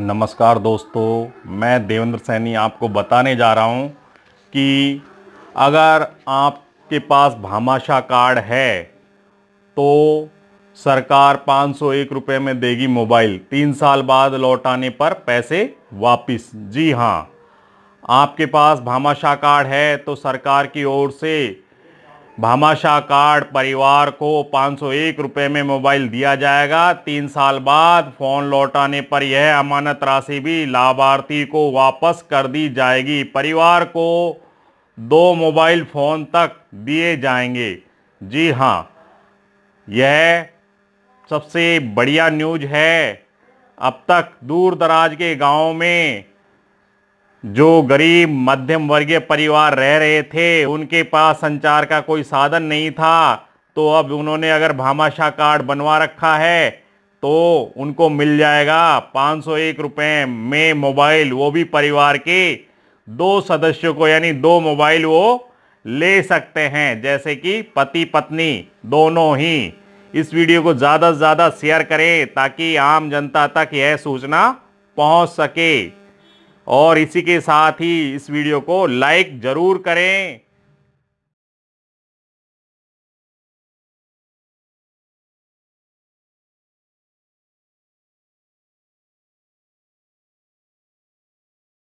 नमस्कार दोस्तों मैं देवेंद्र सैनी आपको बताने जा रहा हूँ कि अगर आपके पास भामाशाह कार्ड है तो सरकार पाँच सौ में देगी मोबाइल तीन साल बाद लौटाने पर पैसे वापस जी हाँ आपके पास भामाशाह कार्ड है तो सरकार की ओर से भामाशाह कार्ड परिवार को पाँच सौ में मोबाइल दिया जाएगा तीन साल बाद फ़ोन लौटाने पर यह अमानत राशि भी लाभार्थी को वापस कर दी जाएगी परिवार को दो मोबाइल फ़ोन तक दिए जाएंगे जी हाँ यह सबसे बढ़िया न्यूज है अब तक दूर दराज के गाँव में जो गरीब मध्यम वर्गीय परिवार रह रहे थे उनके पास संचार का कोई साधन नहीं था तो अब उन्होंने अगर भामाशाह कार्ड बनवा रखा है तो उनको मिल जाएगा पाँच सौ एक रुपये में मोबाइल वो भी परिवार के दो सदस्यों को यानी दो मोबाइल वो ले सकते हैं जैसे कि पति पत्नी दोनों ही इस वीडियो को ज़्यादा से ज़्यादा शेयर करें ताकि आम जनता तक यह सूचना पहुंच सके और इसी के साथ ही इस वीडियो को लाइक ज़रूर करें